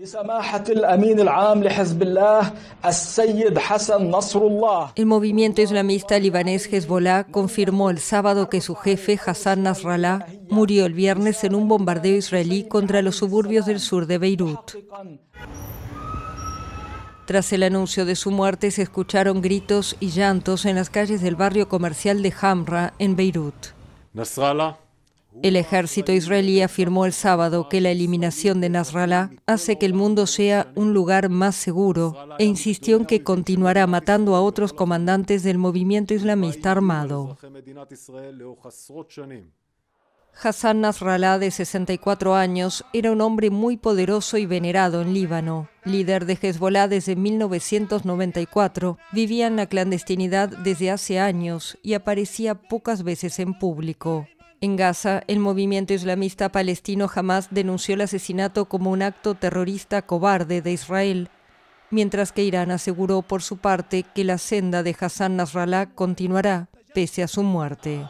El movimiento islamista libanés Hezbollah confirmó el sábado que su jefe Hassan Nasrallah murió el viernes en un bombardeo israelí contra los suburbios del sur de Beirut. Tras el anuncio de su muerte se escucharon gritos y llantos en las calles del barrio comercial de Hamra, en Beirut. El ejército israelí afirmó el sábado que la eliminación de Nasrallah hace que el mundo sea un lugar más seguro e insistió en que continuará matando a otros comandantes del movimiento islamista armado. Hassan Nasrallah, de 64 años, era un hombre muy poderoso y venerado en Líbano. Líder de Hezbollah desde 1994, vivía en la clandestinidad desde hace años y aparecía pocas veces en público. En Gaza, el movimiento islamista palestino jamás denunció el asesinato como un acto terrorista cobarde de Israel, mientras que Irán aseguró por su parte que la senda de Hassan Nasrallah continuará pese a su muerte.